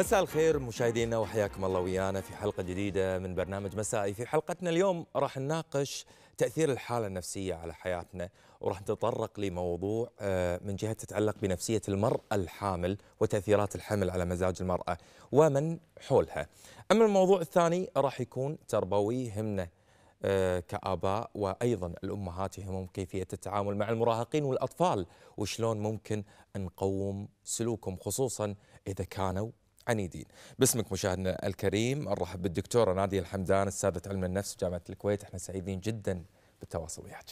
مساء الخير مشاهدينا وحياكم الله ويانا في حلقة جديدة من برنامج مسائي في حلقتنا اليوم راح نناقش تأثير الحالة النفسية على حياتنا وراح نتطرق لموضوع آه، من جهة تتعلق بنفسية المرأة الحامل وتأثيرات الحمل على مزاج المرأة ومن حولها أما الموضوع الثاني راح يكون تربوي همنا آه، كآباء وأيضا الأمهات يهمهم كيفية التعامل مع المراهقين والأطفال وشلون ممكن نقوم سلوكهم خصوصا إذا كانوا عنيدين باسمك مشاهدنا الكريم أرحب بالدكتورة نادية الحمدان أستاذة علم النفس بجامعة الكويت احنا سعيدين جدا بالتواصل وياك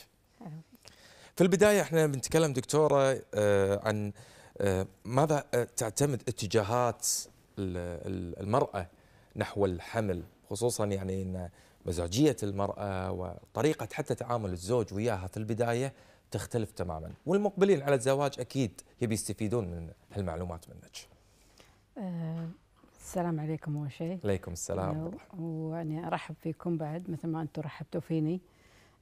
في البداية احنا بنتكلم دكتورة آه، عن آه، ماذا آه، تعتمد اتجاهات المرأة نحو الحمل خصوصا يعني ان مزاجيه المراه وطريقه حتى تعامل الزوج وياها في البدايه تختلف تماما والمقبلين على الزواج اكيد يبي يستفيدون من هالمعلومات منك آه، السلام عليكم اول شيء. عليكم السلام. واني ارحب فيكم بعد مثل ما انتم رحبتوا فيني.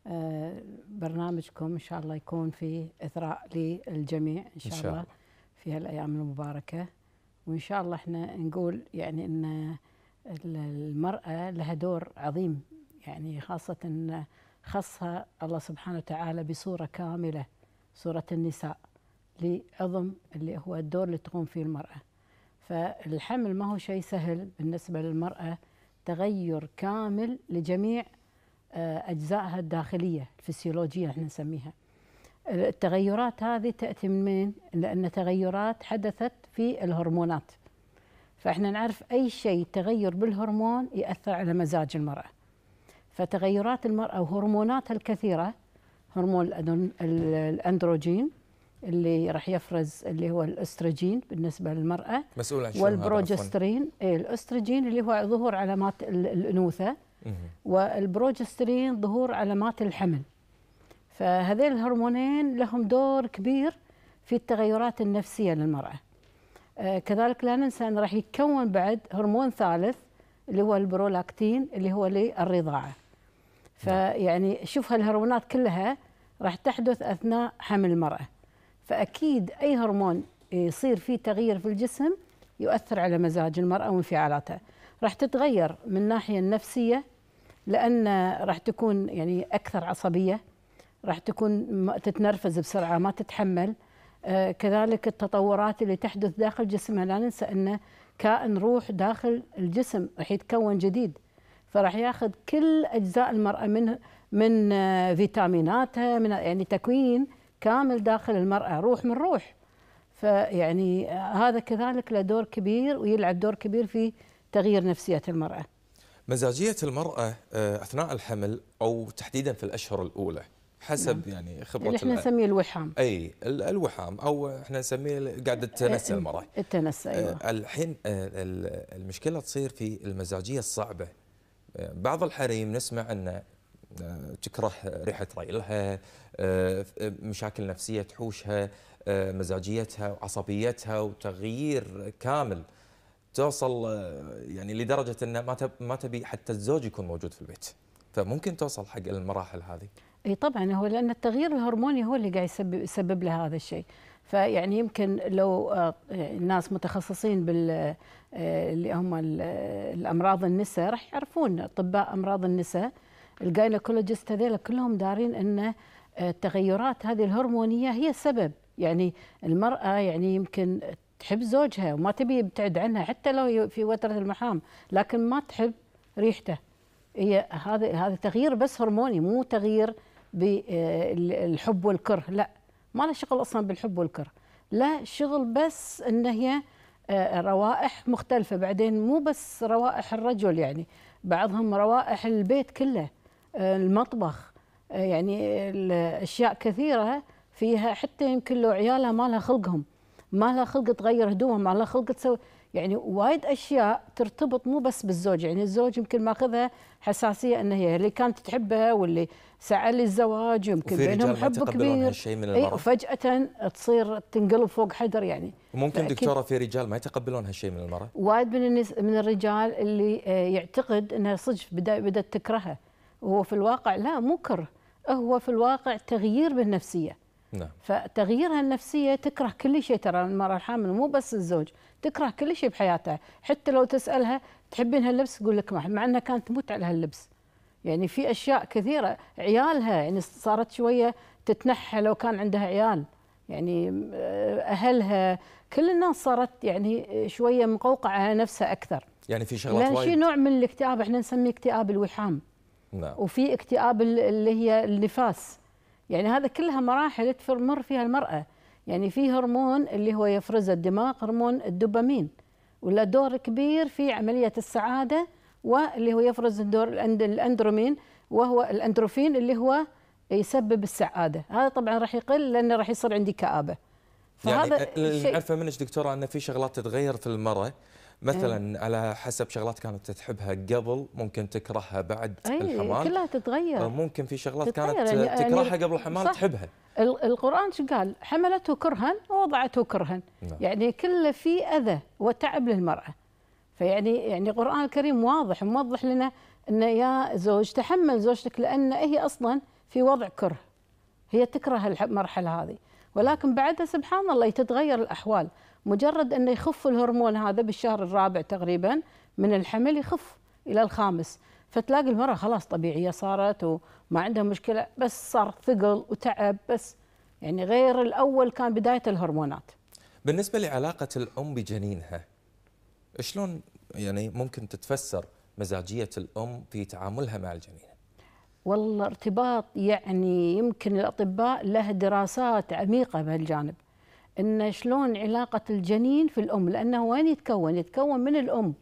آه، برنامجكم ان شاء الله يكون فيه اثراء للجميع ان شاء, إن شاء الله في هالايام المباركه وان شاء الله احنا نقول يعني ان المراه لها دور عظيم يعني خاصه ان خصها الله سبحانه وتعالى بصوره كامله صوره النساء لعظم اللي هو الدور اللي تقوم فيه المراه. فالحمل ما هو شيء سهل بالنسبة للمرأة تغير كامل لجميع آه، أجزائها الداخلية الفسيولوجية احنا نسميها التغيرات هذه تأتي من مين؟ لأن تغيرات حدثت في الهرمونات فإحنا نعرف أي شيء تغير بالهرمون يأثر على مزاج المرأة فتغيرات المرأة وهرموناتها الكثيرة هرمون الأندروجين اللي راح يفرز اللي هو الاستروجين بالنسبه للمراه مسؤول عن والبروجسترين اي الاستروجين اللي هو ظهور علامات الانوثه والبروجسترين ظهور علامات الحمل فهذين الهرمونين لهم دور كبير في التغيرات النفسيه للمراه آه، كذلك لا ننسى ان راح يتكون بعد هرمون ثالث اللي هو البرولاكتين اللي هو للرضاعه نعم. فيعني شوف هالهرمونات كلها راح تحدث اثناء حمل المراه فاكيد اي هرمون يصير فيه تغيير في الجسم يؤثر على مزاج المراه وانفعالاتها راح تتغير من الناحيه النفسيه لان راح تكون يعني اكثر عصبيه راح تكون تتنرفز بسرعه ما تتحمل آه، كذلك التطورات اللي تحدث داخل جسمها لا ننسى انه كائن روح داخل الجسم راح يتكون جديد فراح ياخذ كل اجزاء المراه من من آه، فيتاميناتها من يعني تكوين كامل داخل المرأة روح من روح فيعني هذا كذلك له دور كبير ويلعب دور كبير في تغيير نفسية المرأة مزاجية المرأة آه، أثناء الحمل أو تحديدا في الأشهر الأولى حسب نعم. يعني خبرة اللي احنا نسميه الوحام اي الوحام او احنا نسميه قاعدة إيه، تنسى إيه، المرأة التنسى ايوه آه، الحين آه، المشكلة تصير في المزاجية الصعبة بعض الحريم نسمع أن آه، تكره ريحه ريلها آه، مشاكل نفسيه تحوشها آه، مزاجيتها وعصبيتها وتغيير كامل توصل يعني لدرجه ان ما تبي حتى الزوج يكون موجود في البيت فممكن توصل حق المراحل هذه اي طبعا هو لان التغيير الهرموني هو اللي قاعد يسبب, يسبب له هذا الشيء فيعني يمكن لو الناس متخصصين بال اللي هم الامراض النساء راح يعرفون اطباء امراض النساء الجاينكولوجيست هذول كلهم دارين ان التغيرات آه، هذه الهرمونيه هي السبب يعني المراه يعني يمكن تحب زوجها وما تبي يبتعد عنها حتى لو في وتره المحام لكن ما تحب ريحته هي هذا هذا تغيير بس هرموني مو تغيير بالحب آه، والكره لا ما له شغل اصلا بالحب والكره لا شغل بس ان هي آه، روائح مختلفه بعدين مو بس روائح الرجل يعني بعضهم روائح البيت كله آه، المطبخ آه، يعني الاشياء كثيره فيها حتى يمكن لو عيالها ما لها خلقهم ما لها خلق تغير هدومها ما لها خلق تسوي يعني وايد اشياء ترتبط مو بس بالزوج يعني الزوج يمكن ماخذها حساسيه ان هي اللي كانت تحبها واللي سعى للزواج يمكن بينهم حب كبير من المرأة. اي وفجاه تصير تنقلب فوق حدر يعني ممكن دكتوره في رجال ما يتقبلون هالشيء من المراه وايد من من الرجال اللي آه، يعتقد انها صدق بدات تكرهها هو في الواقع لا مكر هو في الواقع تغيير بالنفسيه نعم. فتغييرها النفسيه تكره كل شيء ترى المراه الحامل مو بس الزوج تكره كل شيء بحياتها حتى لو تسالها تحبين هاللبس تقول لك مع انها كانت تموت على هاللبس يعني في اشياء كثيره عيالها يعني صارت شويه تتنحى لو كان عندها عيال يعني آه، اهلها كل الناس صارت يعني شويه مقوقعه على نفسها اكثر يعني في شغلات يعني وايد في نوع من الاكتئاب احنا نسميه اكتئاب الوحام نعم. وفي اكتئاب اللي هي النفاس يعني هذا كلها مراحل تمر فيها المرأة يعني في هرمون اللي هو يفرزه الدماغ هرمون الدوبامين وله دور كبير في عملية السعادة واللي هو يفرز الدور الأندرومين وهو الأندروفين اللي هو يسبب السعادة هذا طبعا راح يقل لأنه راح يصير عندي كآبة يعني فهذا يعني اللي نعرفه منك دكتورة أن في شغلات تتغير في المرأة مثلا إيه. على حسب شغلات كانت تحبها قبل ممكن تكرهها بعد أي الحمال كلها تتغير ممكن في شغلات تتغير. كانت يعني, يعني تكرهها يعني قبل الحمال صح. تحبها القرآن شو قال حملته كرها ووضعته كرها نعم. يعني كل في أذى وتعب للمرأة فيعني يعني القرآن الكريم واضح موضح لنا أن يا زوج تحمل زوجتك لأن هي أصلا في وضع كره هي تكره المرحلة هذه ولكن بعدها سبحان الله تتغير الأحوال مجرد انه يخف الهرمون هذا بالشهر الرابع تقريبا من الحمل يخف الى الخامس فتلاقي المراه خلاص طبيعيه صارت وما عندها مشكله بس صار ثقل وتعب بس يعني غير الاول كان بدايه الهرمونات. بالنسبه لعلاقه الام بجنينها شلون يعني ممكن تتفسر مزاجيه الام في تعاملها مع الجنين؟ والله ارتباط يعني يمكن الاطباء له دراسات عميقه بهالجانب. ان شلون علاقه الجنين في الام لانه وين يتكون يتكون من الام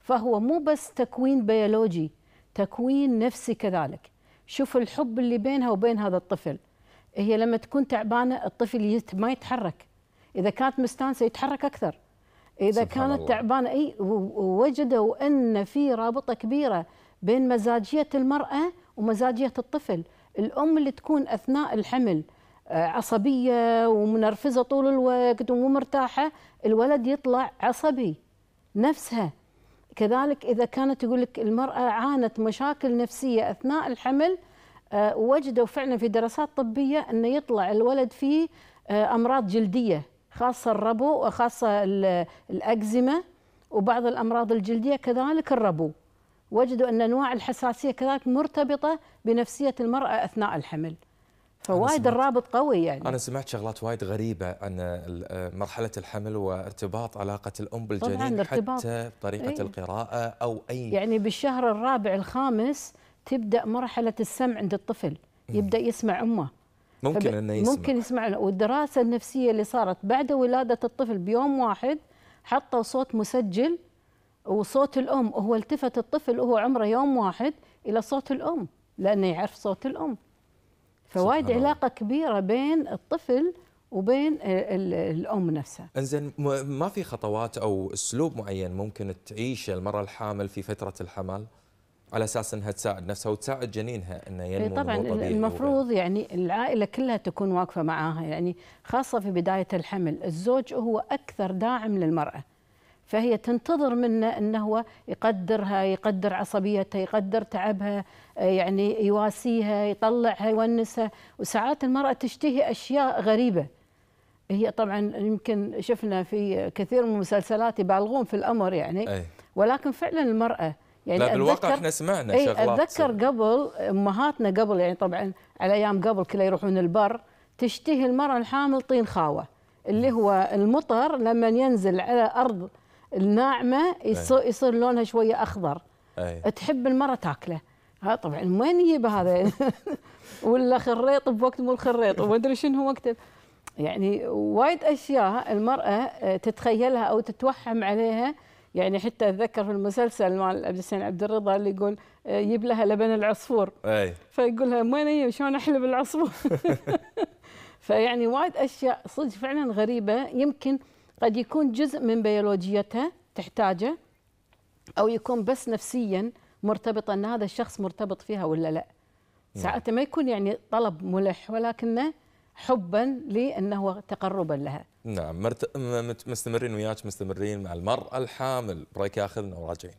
فهو مو بس تكوين بيولوجي تكوين نفسي كذلك شوف الحب اللي بينها وبين هذا الطفل هي لما تكون تعبانه الطفل ما يتحرك اذا كانت مستانسه يتحرك اكثر اذا كانت الله. تعبانه اي وجدوا ان في رابطه كبيره بين مزاجيه المراه ومزاجيه الطفل الام اللي تكون اثناء الحمل آه، عصبيه ومنرفزه طول الوقت ومو مرتاحه الولد يطلع عصبي نفسها كذلك اذا كانت يقول لك المراه عانت مشاكل نفسيه اثناء الحمل آه، وجدوا فعلا في دراسات طبيه ان يطلع الولد فيه آه، امراض جلديه خاصه الربو وخاصه الاكزيما وبعض الامراض الجلديه كذلك الربو وجدوا ان انواع الحساسيه كذلك مرتبطه بنفسيه المراه اثناء الحمل فوايد الرابط قوي يعني انا سمعت شغلات وايد غريبه عن مرحله الحمل وارتباط علاقه الام بالجنين حتى طريقه أي. القراءه او اي يعني بالشهر الرابع الخامس تبدا مرحله السمع عند الطفل يبدا يسمع امه ممكن انه يسمع ممكن يسمع والدراسه النفسيه اللي صارت بعد ولاده الطفل بيوم واحد حطوا صوت مسجل وصوت الام وهو التفت الطفل وهو عمره يوم واحد الى صوت الام لانه يعرف صوت الام فوايد علاقه كبيره بين الطفل وبين الام نفسها. انزين ما في خطوات او اسلوب معين ممكن تعيشه المراه الحامل في فتره الحمل؟ على اساس انها تساعد نفسها وتساعد جنينها انه إيه، ينمو طبعا المفروض يعني العائله كلها تكون واقفه معاها يعني خاصه في بدايه الحمل، الزوج هو اكثر داعم للمراه. فهي تنتظر منا أنه هو يقدرها يقدر عصبيتها يقدر تعبها يعني يواسيها يطلعها يونسها وساعات المرأة تشتهي أشياء غريبة هي طبعا يمكن شفنا في كثير من المسلسلات يبالغون في الأمر يعني أي. ولكن فعلا المرأة يعني لا بالواقع احنا سمعنا أي شغلات اتذكر قبل امهاتنا قبل يعني طبعا على ايام قبل كلا يروحون البر تشتهي المراه الحامل طين خاوه اللي هو المطر لما ينزل على ارض الناعمه يصير, يصير لونها شويه اخضر أي. تحب المره تاكله ها طبعا وين يجيب هذا ولا خريط بوقت مو الخريط وما ادري شنو وقته يعني وايد اشياء المراه آه، تتخيلها او تتوهم عليها يعني حتى اتذكر في المسلسل مال عبد الحسين عبد الرضا اللي يقول آه، يجيب لها لبن العصفور أي. فيقول لها وين شلون احلب العصفور فيعني وايد اشياء صدق فعلا غريبه يمكن قد يكون جزء من بيولوجيتها تحتاجه او يكون بس نفسيا مرتبط ان هذا الشخص مرتبط فيها ولا لا نعم. ساعات ما يكون يعني طلب ملح ولكنه حبا لانه تقربا لها نعم مستمرين وياك مستمرين مع المراه الحامل بريك ياخذنا وراجعين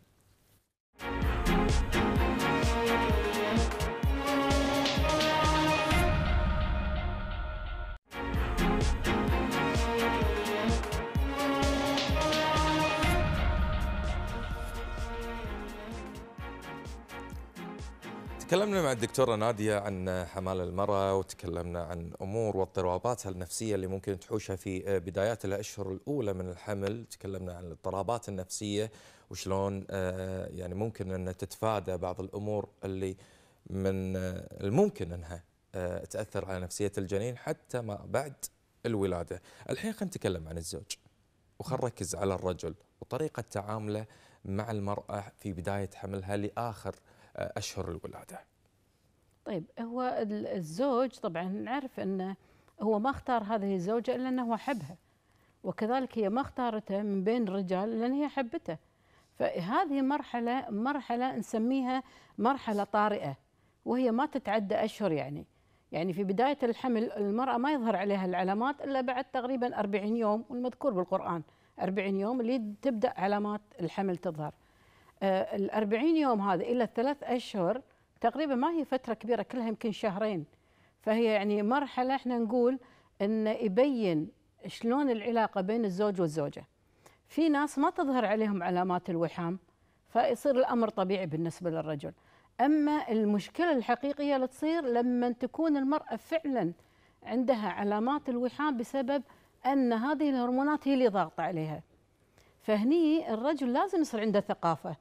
تكلمنا مع الدكتوره ناديه عن حمال المراه وتكلمنا عن امور واضطراباتها النفسيه اللي ممكن تحوشها في آه، بدايات الاشهر الاولى من الحمل، تكلمنا عن الاضطرابات النفسيه وشلون آه، يعني ممكن ان تتفادى بعض الامور اللي من آه، الممكن انها تاثر على نفسيه الجنين حتى ما بعد الولاده. الحين خلينا نتكلم عن الزوج وخلينا نركز على الرجل وطريقه تعامله مع المراه في بدايه حملها لاخر أشهر الولادة طيب هو الزوج طبعا نعرف أنه هو ما اختار هذه الزوجة إلا أنه هو حبها وكذلك هي ما اختارته من بين الرجال لأن هي حبته فهذه مرحلة مرحلة نسميها مرحلة طارئة وهي ما تتعدى أشهر يعني يعني في بداية الحمل المرأة ما يظهر عليها العلامات إلا بعد تقريبا 40 يوم والمذكور بالقرآن 40 يوم اللي تبدأ علامات الحمل تظهر آه، ال 40 يوم هذا إلى الثلاث أشهر تقريبا ما هي فترة كبيرة كلها يمكن شهرين فهي يعني مرحلة احنا نقول أن يبين شلون العلاقة بين الزوج والزوجة في ناس ما تظهر عليهم علامات الوحام فيصير الأمر طبيعي بالنسبة للرجل أما المشكلة الحقيقية اللي تصير لما تكون المرأة فعلا عندها علامات الوحام بسبب أن هذه الهرمونات هي اللي ضاغطة عليها فهني الرجل لازم يصير عنده ثقافة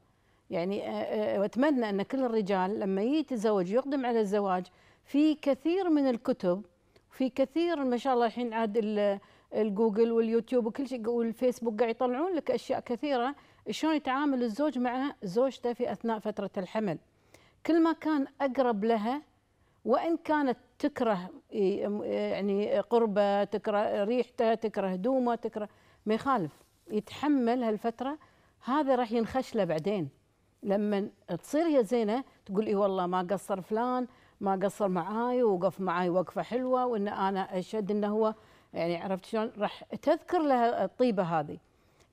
يعني آه، آه، واتمنى ان كل الرجال لما يتزوج يقدم على الزواج في كثير من الكتب في كثير ما شاء الله الحين عاد الجوجل واليوتيوب وكل شيء والفيسبوك قاعد يطلعون لك اشياء كثيره شلون يتعامل الزوج مع زوجته في اثناء فتره الحمل كل ما كان اقرب لها وان كانت تكره يعني قربه تكره ريحته تكره هدومه تكره ما يخالف يتحمل هالفتره هذا راح ينخش له بعدين لما تصير هي زينه تقول اي والله ما قصر فلان ما قصر معاي ووقف معاي وقفه حلوه وان انا اشد انه هو يعني عرفت شلون راح تذكر لها الطيبه هذه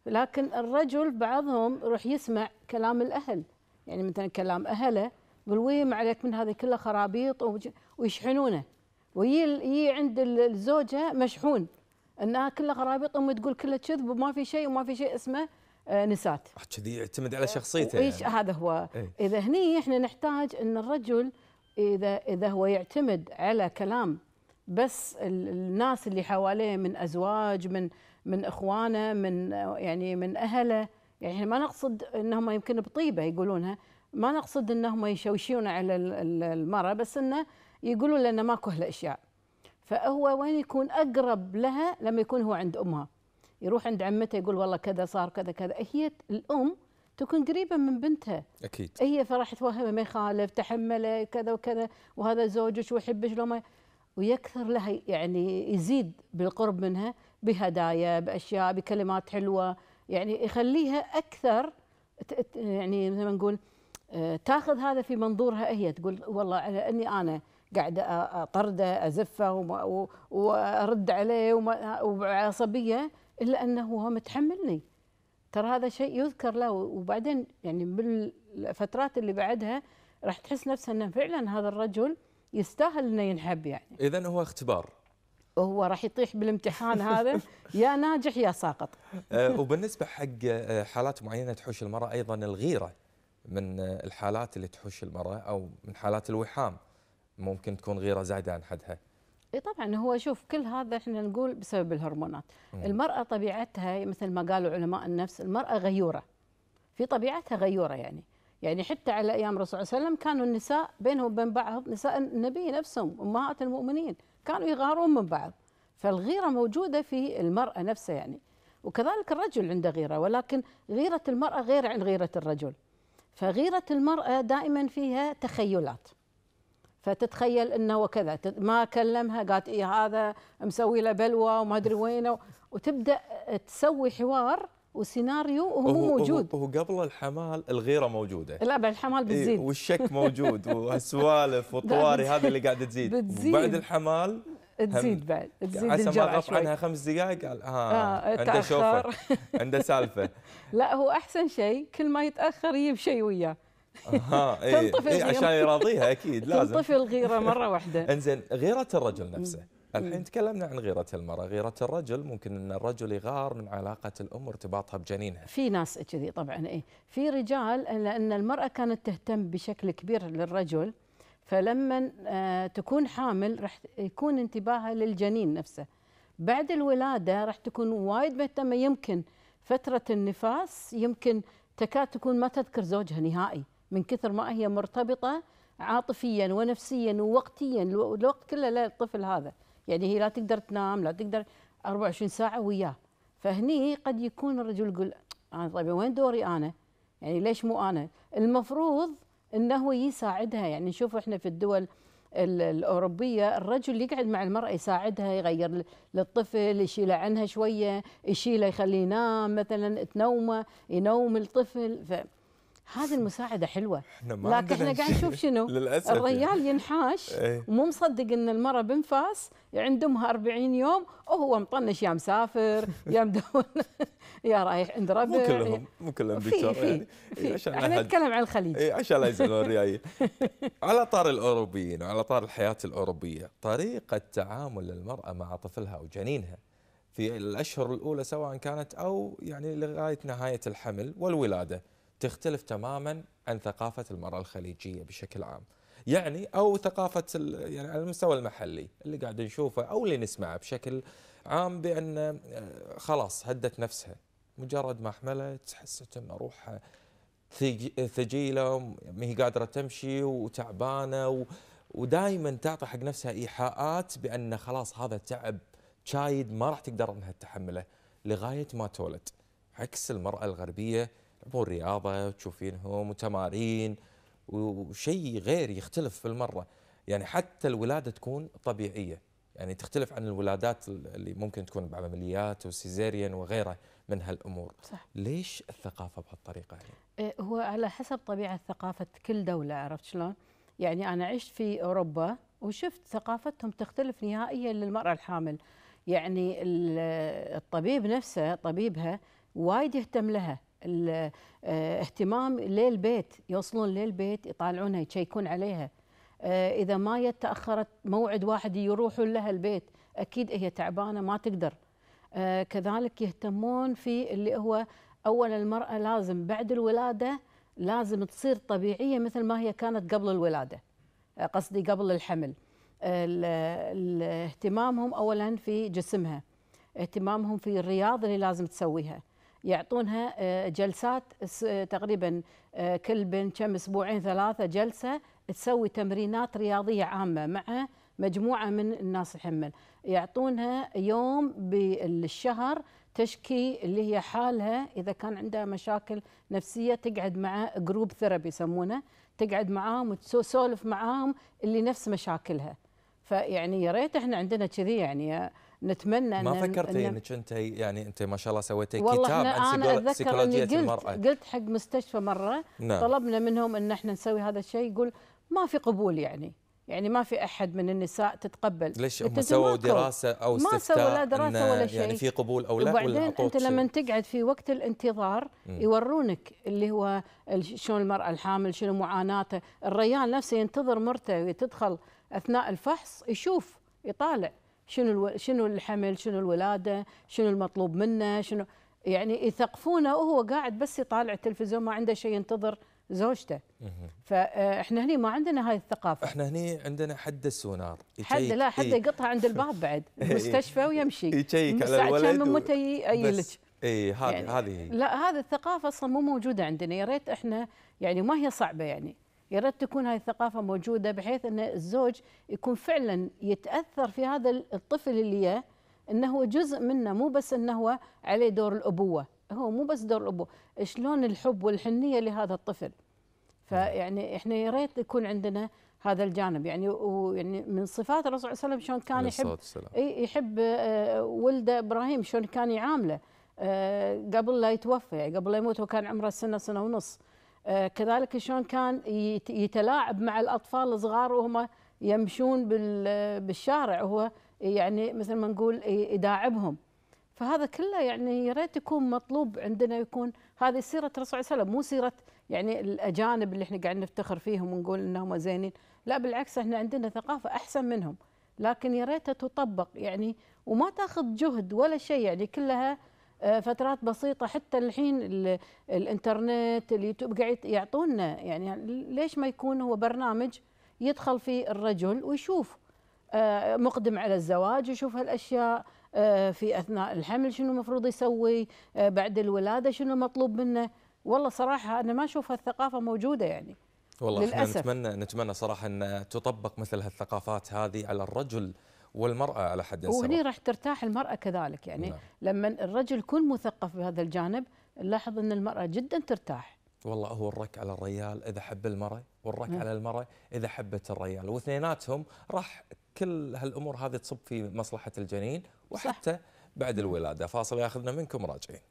لكن الرجل بعضهم يروح يسمع كلام الاهل يعني مثلا كلام اهله يقول ويم عليك من هذه كلها خرابيط ويشحنونه ويجي عند الزوجه مشحون انها كلها خرابيط امي تقول كلها كذب وما في شيء وما في شيء اسمه آه، نسات آه، كذي يعتمد على آه، شخصيته يعني. هذا هو ايه؟ اذا هني احنا نحتاج ان الرجل اذا اذا هو يعتمد على كلام بس الناس اللي حواليه من ازواج من من اخوانه من يعني من اهله يعني احنا ما نقصد انهم يمكن بطيبه يقولونها ما نقصد انهم يشوشون على المراه بس انه يقولون لنا ماكو هالاشياء فهو وين يكون اقرب لها لما يكون هو عند امها يروح عند عمته يقول والله كذا صار كذا كذا هي الام تكون قريبه من بنتها اكيد هي فراح توهمه ما يخالف تحمله كذا وكذا وهذا زوجك ويحبك لو ما ويكثر لها يعني يزيد بالقرب منها بهدايا باشياء بكلمات حلوه يعني يخليها اكثر يعني مثل ما نقول آه، تاخذ هذا في منظورها هي تقول والله على اني انا قاعده اطرده ازفه وارد عليه وعصبيه الا انه هو متحملني ترى هذا شيء يذكر له وبعدين يعني بالفترات اللي بعدها راح تحس نفسها انه فعلا هذا الرجل يستاهل انه ينحب يعني اذا هو اختبار هو راح يطيح بالامتحان هذا يا ناجح يا ساقط آه، وبالنسبه حق آه، حالات معينه تحوش المراه ايضا الغيره من آه، الحالات اللي تحوش المراه او من حالات الوحام ممكن تكون غيره زايده عن حدها اي طبعا هو شوف كل هذا احنا نقول بسبب الهرمونات مم. المراه طبيعتها مثل ما قالوا علماء النفس المراه غيوره في طبيعتها غيوره يعني يعني حتى على ايام الرسول صلى الله عليه وسلم كانوا النساء بينهم وبين بعض نساء النبي نفسهم امهات المؤمنين كانوا يغارون من بعض فالغيره موجوده في المراه نفسها يعني وكذلك الرجل عنده غيره ولكن غيره المراه غير عن غيره الرجل فغيره المراه دائما فيها تخيلات فتتخيل انه وكذا ما كلمها قالت إيه هذا مسوي له بلوى وما ادري وينه وتبدا تسوي حوار وسيناريو وهو مو موجود هو قبل الحمال الغيره موجوده لا بعد الحمال إيه، بتزيد إيه والشك موجود والسوالف والطواري هذه اللي قاعده تزيد بتزيد وبعد الحمال تزيد بعد تزيد عسى ما غف عنها خمس دقائق قال ها آه،, آه عنده شوفه عنده سالفه لا هو احسن شيء كل ما يتاخر يجيب شيء وياه اها اي إيه, إيه، عشان يراضيها اكيد لازم تنطفي الغيره مره واحده انزين غيره الرجل نفسه الحين تكلمنا عن غيرة المرأة، غيرة الرجل ممكن أن الرجل يغار من علاقة الأم ارتباطها بجنينها. في ناس كذي طبعا إيه، في رجال لأن المرأة كانت تهتم بشكل كبير للرجل فلما آه، تكون حامل راح يكون انتباهها للجنين نفسه. بعد الولادة راح تكون وايد مهتمة يمكن فترة النفاس يمكن تكاد تكون ما تذكر زوجها نهائي. من كثر ما هي مرتبطه عاطفيا ونفسيا ووقتيا الوقت كله للطفل هذا يعني هي لا تقدر تنام لا تقدر 24 ساعه وياه فهني قد يكون الرجل يقول انا طيب وين دوري انا؟ يعني ليش مو انا؟ المفروض انه هو يساعدها يعني نشوف احنا في الدول الاوروبيه الرجل يقعد مع المراه يساعدها يغير للطفل يشيله عنها شويه يشيله يخليه ينام مثلا تنومه ينوم الطفل ف... هذه المساعده حلوه احنا ما لكن احنا قاعد نشوف شنو للأسف يعني. الرجال ينحاش ومو إيه. مصدق ان المره بنفاس عندهم 40 يوم وهو مطنش يا مسافر يا مدون يا رايح عند ربع مو كلهم مو كلهم دكتور يعني إيه، عشان احنا نتكلم عن الخليج اي عشان لا يزعلون الرجال على طار الاوروبيين وعلى طار الحياه الاوروبيه طريقه تعامل المراه مع طفلها وجنينها في الاشهر الاولى سواء كانت او يعني لغايه نهايه الحمل والولاده تختلف تماما عن ثقافه المراه الخليجيه بشكل عام. يعني او ثقافه يعني على المستوى المحلي اللي قاعد نشوفه او اللي نسمعه بشكل عام بان آه، خلاص هدت نفسها مجرد ما حملت حست ان روحها ثقيله ما هي قادره تمشي وتعبانه ودائما تعطي حق نفسها ايحاءات بان خلاص هذا تعب شايد ما راح تقدر انها تتحمله لغايه ما تولد عكس المراه الغربيه يلعبون رياضه تشوفينهم وتمارين وشيء غير يختلف بالمره يعني حتى الولاده تكون طبيعيه يعني تختلف عن الولادات اللي ممكن تكون بعمليات وسيزيريان وغيره من هالامور صح. ليش الثقافه بهالطريقه يعني؟ هو على حسب طبيعه ثقافه كل دوله عرفت شلون يعني انا عشت في اوروبا وشفت ثقافتهم تختلف نهائيا للمراه الحامل يعني الطبيب نفسه طبيبها وايد يهتم لها الاهتمام آه، للبيت يوصلون للبيت يطالعونها يشيكون عليها آه، اذا ما تاخرت موعد واحد يروحوا لها البيت اكيد هي تعبانه ما تقدر آه، كذلك يهتمون في اللي هو اولا المراه لازم بعد الولاده لازم تصير طبيعيه مثل ما هي كانت قبل الولاده قصدي قبل الحمل اهتمامهم اولا في جسمها اهتمامهم في الرياضه اللي لازم تسويها يعطونها آه، جلسات تقريبا آه، كل بين كم اسبوعين ثلاثه جلسه تسوي تمرينات رياضيه عامه مع مجموعه من الناس الحمل يعطونها يوم بالشهر تشكي اللي هي حالها اذا كان عندها مشاكل نفسيه تقعد مع جروب ثيرابي يسمونه تقعد معاهم وتسولف معاهم اللي نفس مشاكلها فيعني يا ريت احنا عندنا كذي يعني آه، نتمنى ما فكرتي انك انت يعني انت ما شاء الله سويتي كتاب عن أنا سيكولوجيه أتذكر المراه قلت, قلت حق مستشفى مره نعم. طلبنا منهم ان احنا نسوي هذا الشيء يقول ما في قبول يعني يعني ما في احد من النساء تتقبل ليش هم سووا دراسه او استفتاء ما سووا لا دراسه ولا يعني شيء يعني في قبول او لا وبعدين ولا انت لما تقعد في وقت الانتظار يورونك اللي هو شلون المراه الحامل شنو معاناته الريان نفسه ينتظر مرته تدخل اثناء الفحص يشوف يطالع شنو الو... شنو الحمل شنو الولاده شنو المطلوب منه شنو يعني يثقفونه وهو قاعد بس يطالع التلفزيون ما عنده شيء ينتظر زوجته فاحنا آه، هني ما عندنا هاي الثقافه احنا هني عندنا حد السونار حد لا حد إيه. يقطها عند الباب بعد إيه. المستشفى ويمشي يشيك على الولد من متى يأيلك اي هذه يعني هذه لا هذه الثقافه اصلا مو موجوده عندنا يا ريت احنا يعني ما هي صعبه يعني يا ريت تكون هاي الثقافه موجوده بحيث ان الزوج يكون فعلا يتاثر في هذا الطفل اللي انه هو جزء منه مو بس انه هو عليه دور الابوه هو مو بس دور الابوه شلون الحب والحنيه لهذا الطفل فيعني احنا يا ريت يكون عندنا هذا الجانب يعني ويعني من صفات الرسول صلى الله عليه وسلم شلون كان يحب يحب آه، ولده ابراهيم شلون كان يعامله آه، قبل لا يتوفى يعني قبل لا يموت وكان عمره سنه سنه ونص آه، كذلك شلون كان يتلاعب مع الاطفال الصغار وهم يمشون بالشارع وهو يعني مثل ما نقول يداعبهم فهذا كله يعني يا ريت يكون مطلوب عندنا يكون هذه سيره الرسول صلى الله عليه وسلم مو سيره يعني الاجانب اللي احنا قاعدين نفتخر فيهم ونقول انهم زينين لا بالعكس احنا عندنا ثقافه احسن منهم لكن يا ريتها تطبق يعني وما تاخذ جهد ولا شيء يعني كلها آه، فترات بسيطه حتى الحين الانترنت اليوتيوب قاعد يعطونا يعني ليش ما يكون هو برنامج يدخل فيه الرجل ويشوف آه، مقدم على الزواج يشوف هالاشياء آه، في اثناء الحمل شنو المفروض يسوي بعد الولاده شنو مطلوب منه والله صراحه انا ما اشوف هالثقافه موجوده يعني والله للأسف. احنا نتمنى نتمنى صراحه ان تطبق مثل هالثقافات هذه على الرجل والمرأة على حد سواء وهني راح ترتاح المرأة كذلك يعني نعم. لما الرجل يكون مثقف بهذا الجانب نلاحظ أن المرأة جدا ترتاح والله هو الرك على الريال إذا حب المرأة والرك نعم. على المرأة إذا حبت الريال واثنيناتهم راح كل هالأمور هذه تصب في مصلحة الجنين وحتى صح. بعد الولادة فاصل ياخذنا منكم راجعين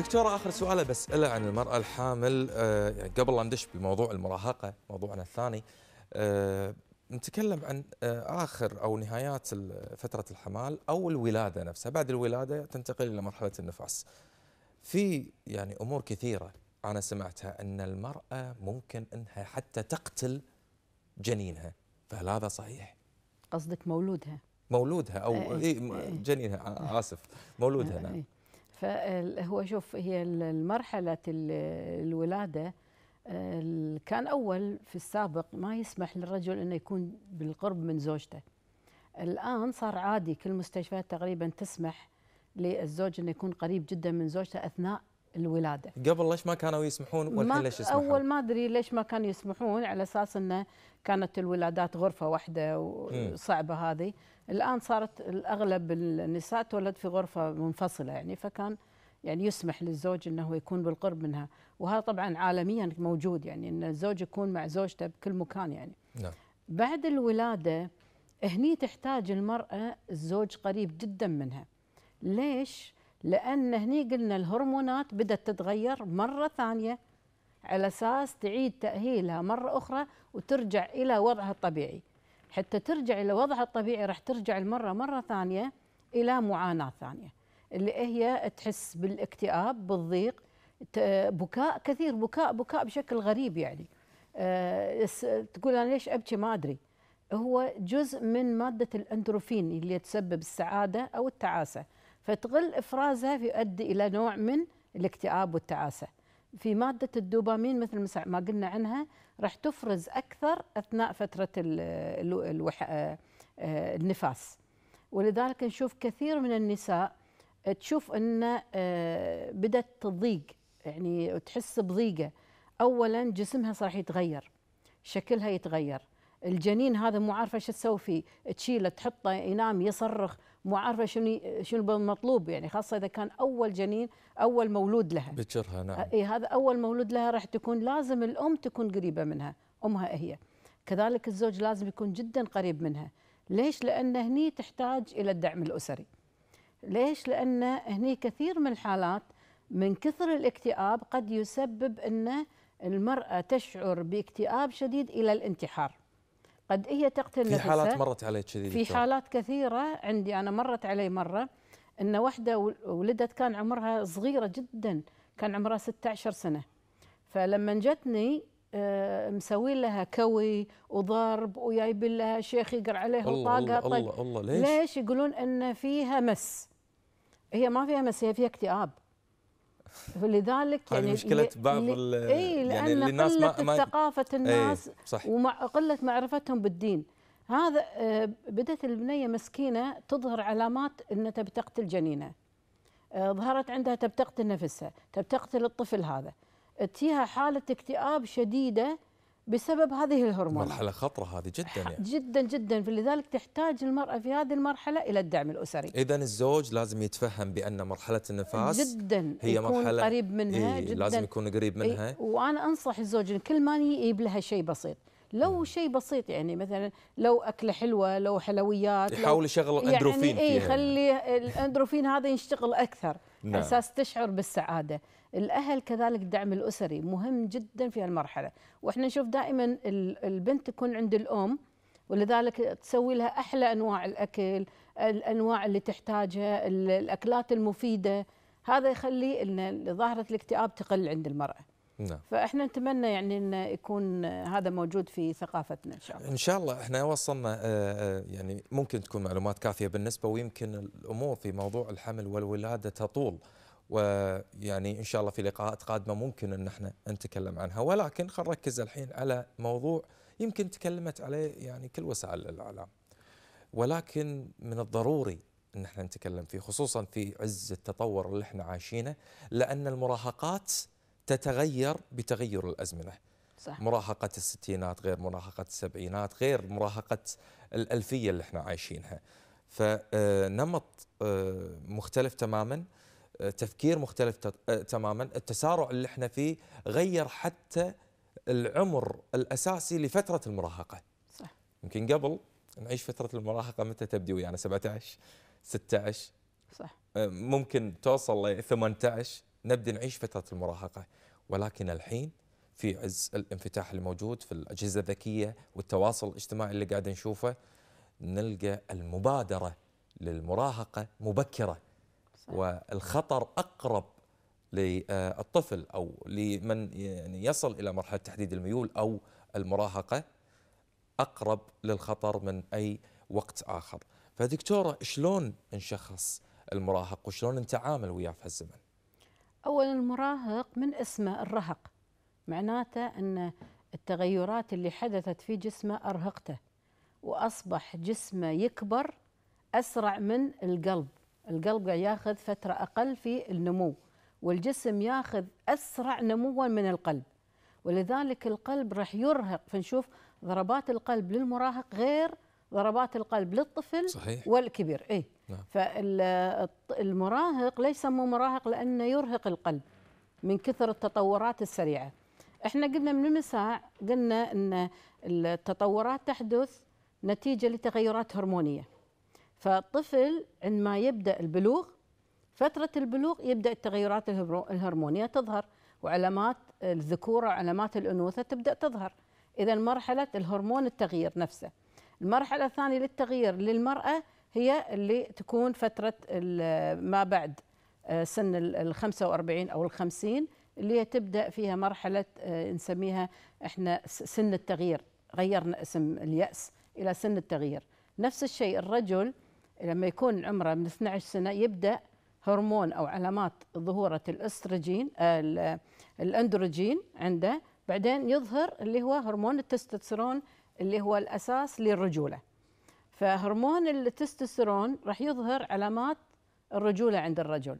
دكتورة آخر سؤال بسأله عن المرأة الحامل آه، يعني قبل لا ندش بموضوع المراهقة موضوعنا الثاني آه، نتكلم عن آه، آخر أو نهايات فترة الحمال أو الولادة نفسها بعد الولادة تنتقل إلى مرحلة النفاس في يعني أمور كثيرة أنا سمعتها أن المرأة ممكن أنها حتى تقتل جنينها فهل هذا صحيح؟ قصدك مولودها مولودها أو إيه، إيه، إيه، جنينها آسف مولودها نعم فهو شوف هي المرحلة الولادة آه، كان أول في السابق ما يسمح للرجل أنه يكون بالقرب من زوجته الآن صار عادي كل المستشفيات تقريبا تسمح للزوج أنه يكون قريب جدا من زوجته أثناء الولاده. قبل ليش ما كانوا يسمحون والحين ليش يسمحون؟ اول ما ادري ليش ما كانوا يسمحون على اساس انه كانت الولادات غرفه واحده وصعبه هذه، الان صارت الاغلب النساء تولد في غرفه منفصله يعني فكان يعني يسمح للزوج انه يكون بالقرب منها وهذا طبعا عالميا موجود يعني ان الزوج يكون مع زوجته بكل مكان يعني نعم. بعد الولاده هني تحتاج المراه الزوج قريب جدا منها ليش لان هني قلنا الهرمونات بدات تتغير مره ثانيه على اساس تعيد تاهيلها مره اخرى وترجع الى وضعها الطبيعي حتى ترجع الى وضعها الطبيعي راح ترجع المره مره ثانيه الى معاناه ثانيه اللي هي تحس بالاكتئاب بالضيق بكاء كثير بكاء بكاء بشكل غريب يعني آه، تقول انا ليش ابكي ما ادري هو جزء من ماده الاندروفين اللي تسبب السعاده او التعاسه فتقل افرازها فيؤدي الى نوع من الاكتئاب والتعاسه في ماده الدوبامين مثل ما قلنا عنها رح تفرز أكثر أثناء فترة آه، آه، النفاس ولذلك نشوف كثير من النساء تشوف أن آه، بدأت تضيق يعني تحس بضيقة أولا جسمها صار يتغير شكلها يتغير الجنين هذا مو عارفه شو تسوي فيه تشيله تحطه ينام يصرخ مو عارفه شنو شنو المطلوب يعني خاصه اذا كان اول جنين اول مولود لها بكرها نعم اي هذا اول مولود لها راح تكون لازم الام تكون قريبه منها امها هي كذلك الزوج لازم يكون جدا قريب منها ليش لان هني تحتاج الى الدعم الاسري ليش لان هني كثير من الحالات من كثر الاكتئاب قد يسبب ان المرأة تشعر باكتئاب شديد إلى الانتحار قد هي تقتل في نفسها في حالات مرت عليك كذي في حالات كثيره عندي انا مرت علي مره ان واحده ولدت كان عمرها صغيره جدا كان عمرها 16 سنه فلما جتني آه، مسوي لها كوي وضرب وجايبين لها شيخ يقر عليها الله الله, طيب. الله, الله ليش؟ ليش يقولون ان فيها مس هي ما فيها مس هي فيها اكتئاب ولذلك يعني مشكله بعض إيه، يعني لان يعني الناس قله ما... ثقافه إيه، الناس ايه ومع وقله معرفتهم بالدين هذا آه، بدت البنيه مسكينه تظهر علامات انها تبي تقتل جنينها آه، ظهرت عندها تبي تقتل نفسها تبي تقتل الطفل هذا تجيها حاله اكتئاب شديده بسبب هذه الهرمونات مرحله خطره هذه جدا يعني. جدا جدا فلذلك تحتاج المراه في هذه المرحله الى الدعم الاسري اذا الزوج لازم يتفهم بان مرحله النفاس جدا هي يكون مرحله قريب منها إيه جدا لازم يكون قريب إيه، منها إيه وانا انصح الزوج كل ما يجيب لها شيء بسيط لو شيء بسيط يعني مثلا لو اكله حلوه لو حلويات يحاول يشغل يعني الاندروفين إيه، يعني اي خلي الاندروفين هذا يشتغل اكثر نعم. اساس تشعر بالسعاده الاهل كذلك الدعم الاسري مهم جدا في هالمرحله واحنا نشوف دائما البنت تكون عند الام ولذلك تسوي لها احلى انواع الاكل الانواع اللي تحتاجها الاكلات المفيده هذا يخلي ان ظاهره الاكتئاب تقل عند المراه نعم. فاحنا نتمنى يعني ان يكون هذا موجود في ثقافتنا ان شاء الله. ان شاء الله احنا وصلنا آه، آه، يعني ممكن تكون معلومات كافيه بالنسبه ويمكن الامور في موضوع الحمل والولاده تطول. ويعني ان شاء الله في لقاءات قادمه ممكن ان احنا نتكلم عنها ولكن خل نركز الحين على موضوع يمكن تكلمت عليه يعني كل وسائل الاعلام ولكن من الضروري ان احنا نتكلم فيه خصوصا في عز التطور اللي احنا عايشينه لان المراهقات تتغير بتغير الازمنه صح. مراهقة الستينات غير مراهقة السبعينات غير مراهقة الألفية اللي احنا عايشينها فنمط آه، آه، مختلف تماما تفكير مختلف آه، تماما التسارع اللي احنا فيه غير حتى العمر الأساسي لفترة المراهقة صح يمكن قبل نعيش فترة المراهقة متى تبدي ويانا 17 16 صح آه، ممكن توصل ل 18 نبدأ نعيش فترة المراهقة ولكن الحين في عز الانفتاح الموجود في الأجهزة الذكية والتواصل الاجتماعي اللي قاعد نشوفه نلقى المبادرة للمراهقة مبكرة والخطر أقرب للطفل أو لمن يعني يصل إلى مرحلة تحديد الميول أو المراهقة أقرب للخطر من أي وقت آخر فدكتورة شلون نشخص المراهق وشلون نتعامل وياه في هالزمن أولا المراهق من اسمه الرهق معناته أن التغيرات اللي حدثت في جسمه أرهقته وأصبح جسمه يكبر أسرع من القلب القلب قاعد ياخذ فتره اقل في النمو والجسم ياخذ اسرع نموا من القلب ولذلك القلب راح يرهق فنشوف ضربات القلب للمراهق غير ضربات القلب للطفل صحيح. والكبير اي نعم. فالمراهق ليش سموه مراهق لانه يرهق القلب من كثر التطورات السريعه احنا قلنا من المساع قلنا ان التطورات تحدث نتيجه لتغيرات هرمونيه فالطفل عندما يبدا البلوغ فتره البلوغ يبدا التغيرات الهرمونيه تظهر وعلامات الذكوره وعلامات الانوثه تبدا تظهر اذا مرحله الهرمون التغيير نفسه المرحله الثانيه للتغيير للمراه هي اللي تكون فتره ما بعد آه، سن ال 45 او ال 50 اللي هي تبدا فيها مرحله آه، نسميها احنا سن التغيير غيرنا اسم الياس الى سن التغيير نفس الشيء الرجل لما يكون عمره من 12 سنه يبدا هرمون او علامات ظهوره الاستروجين الاندروجين عنده بعدين يظهر اللي هو هرمون التستوستيرون اللي هو الاساس للرجوله فهرمون التستوستيرون راح يظهر علامات الرجوله عند الرجل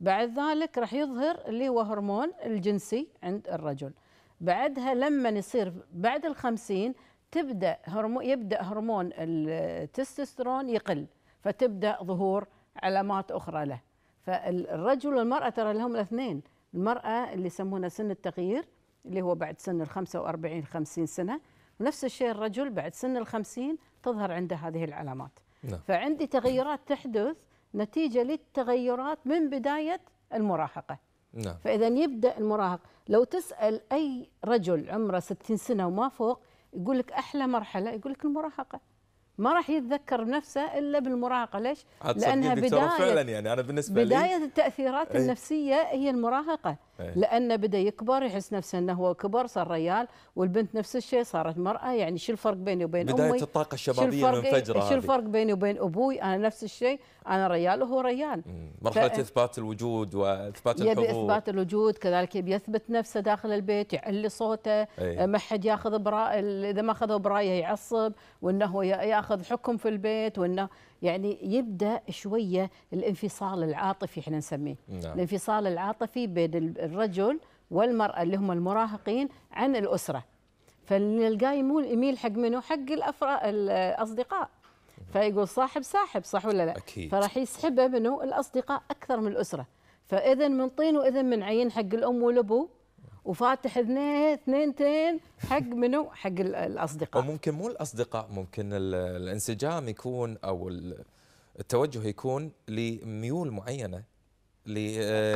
بعد ذلك راح يظهر اللي هو هرمون الجنسي عند الرجل بعدها لما يصير بعد الخمسين تبدا هرمون يبدا هرمون التستوستيرون يقل فتبدا ظهور علامات اخرى له فالرجل والمراه ترى لهم الاثنين المراه اللي يسمونها سن التغيير اللي هو بعد سن ال 45 50 سنه ونفس الشيء الرجل بعد سن ال 50 تظهر عنده هذه العلامات نعم. فعندي تغيرات تحدث نتيجه للتغيرات من بدايه المراهقه نعم. فاذا يبدا المراهق لو تسال اي رجل عمره 60 سنه وما فوق يقول لك احلى مرحله يقول لك المراهقه ما راح يتذكر نفسه الا بالمراهقه ليش؟ لانها بدايه فعلا يعني انا بالنسبه بدايه لي التاثيرات إيه. النفسيه هي المراهقه إيه. لانه بدا يكبر يحس نفسه انه هو كبر صار ريال والبنت نفس الشيء صارت مراه يعني شو الفرق بيني وبين بدايه امي الطاقه الشبابيه منفجرة إيه؟ شو الفرق بيني وبين ابوي انا نفس الشيء انا ريال وهو ريال مرحله ف... اثبات الوجود واثبات الحضور يبي اثبات الوجود كذلك يبي يثبت نفسه داخل البيت يعلي صوته إيه. ما حد ياخذ براء اذا ما اخذوا برايه يعصب وانه ياخذ حكم في البيت وانه يعني يبدا شويه الانفصال العاطفي احنا نسميه نعم. الانفصال العاطفي بين الرجل والمراه اللي هم المراهقين عن الاسره فنلقاه يميل حق منه حق الاصدقاء فيقول صاحب ساحب صح ولا لا أكيد. فراح يسحبه منه الاصدقاء اكثر من الاسره فاذا من طين واذا من عين حق الام والابو وفاتح اثنين اثنينتين حق منو حق الاصدقاء وممكن مو الاصدقاء ممكن الانسجام يكون او التوجه يكون لميول معينه